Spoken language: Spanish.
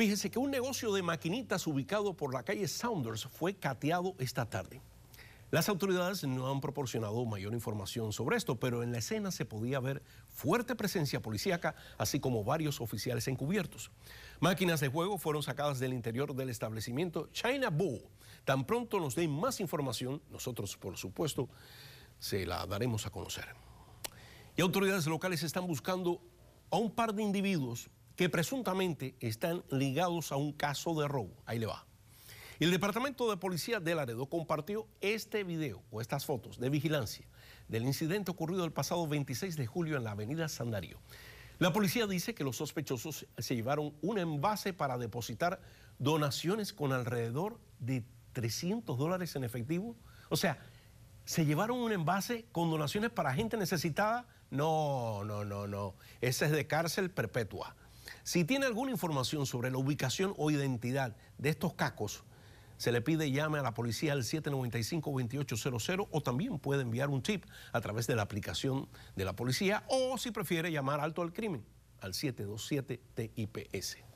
Fíjese que un negocio de maquinitas ubicado por la calle Saunders fue cateado esta tarde. Las autoridades no han proporcionado mayor información sobre esto, pero en la escena se podía ver fuerte presencia policíaca, así como varios oficiales encubiertos. Máquinas de juego fueron sacadas del interior del establecimiento China Bull. Tan pronto nos den más información, nosotros por supuesto se la daremos a conocer. Y autoridades locales están buscando a un par de individuos que presuntamente están ligados a un caso de robo. Ahí le va. El Departamento de Policía de Laredo compartió este video o estas fotos de vigilancia del incidente ocurrido el pasado 26 de julio en la avenida San La policía dice que los sospechosos se llevaron un envase para depositar donaciones con alrededor de 300 dólares en efectivo. O sea, se llevaron un envase con donaciones para gente necesitada. No, no, no, no. Ese es de cárcel perpetua. Si tiene alguna información sobre la ubicación o identidad de estos cacos, se le pide llame a la policía al 795-2800 o también puede enviar un tip a través de la aplicación de la policía o si prefiere llamar alto al crimen al 727 TIPS.